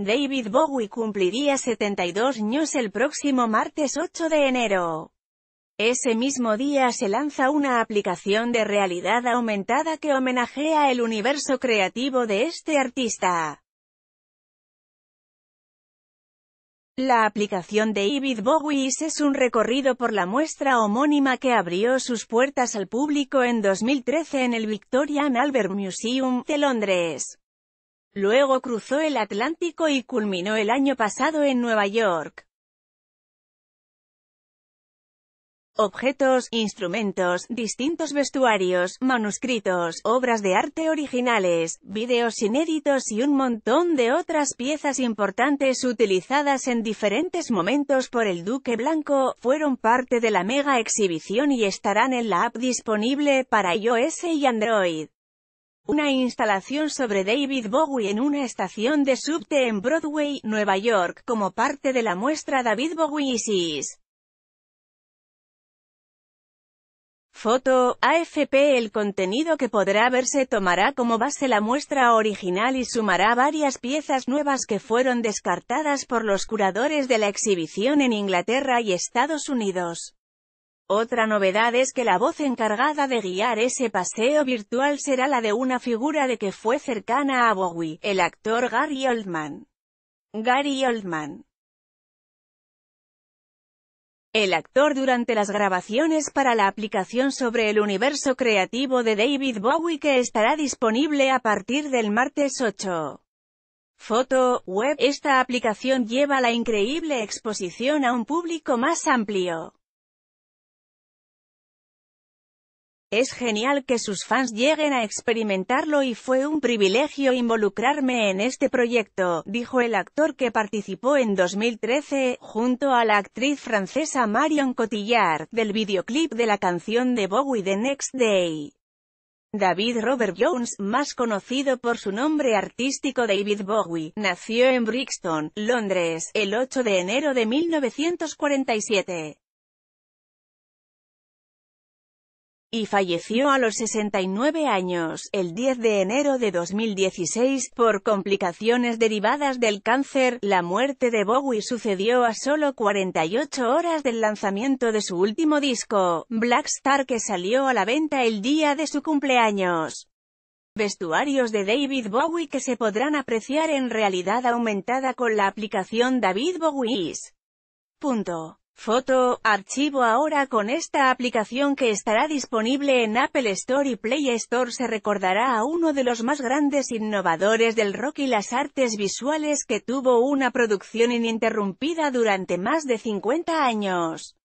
David Bowie cumpliría 72 años el próximo martes 8 de enero. Ese mismo día se lanza una aplicación de realidad aumentada que homenajea el universo creativo de este artista. La aplicación de Bowie Bowies es un recorrido por la muestra homónima que abrió sus puertas al público en 2013 en el Victorian Albert Museum de Londres. Luego cruzó el Atlántico y culminó el año pasado en Nueva York. Objetos, instrumentos, distintos vestuarios, manuscritos, obras de arte originales, vídeos inéditos y un montón de otras piezas importantes utilizadas en diferentes momentos por el Duque Blanco, fueron parte de la mega exhibición y estarán en la app disponible para iOS y Android una instalación sobre David Bowie en una estación de subte en Broadway, Nueva York, como parte de la muestra David Bowie Isis. Foto, AFP El contenido que podrá verse tomará como base la muestra original y sumará varias piezas nuevas que fueron descartadas por los curadores de la exhibición en Inglaterra y Estados Unidos. Otra novedad es que la voz encargada de guiar ese paseo virtual será la de una figura de que fue cercana a Bowie, el actor Gary Oldman. Gary Oldman. El actor durante las grabaciones para la aplicación sobre el universo creativo de David Bowie que estará disponible a partir del martes 8. Foto, web, esta aplicación lleva la increíble exposición a un público más amplio. Es genial que sus fans lleguen a experimentarlo y fue un privilegio involucrarme en este proyecto, dijo el actor que participó en 2013, junto a la actriz francesa Marion Cotillard, del videoclip de la canción de Bowie The Next Day. David Robert Jones, más conocido por su nombre artístico David Bowie, nació en Brixton, Londres, el 8 de enero de 1947. y falleció a los 69 años, el 10 de enero de 2016, por complicaciones derivadas del cáncer. La muerte de Bowie sucedió a solo 48 horas del lanzamiento de su último disco, Black Star, que salió a la venta el día de su cumpleaños. Vestuarios de David Bowie que se podrán apreciar en realidad aumentada con la aplicación David Bowie's. Foto, archivo ahora con esta aplicación que estará disponible en Apple Store y Play Store se recordará a uno de los más grandes innovadores del rock y las artes visuales que tuvo una producción ininterrumpida durante más de 50 años.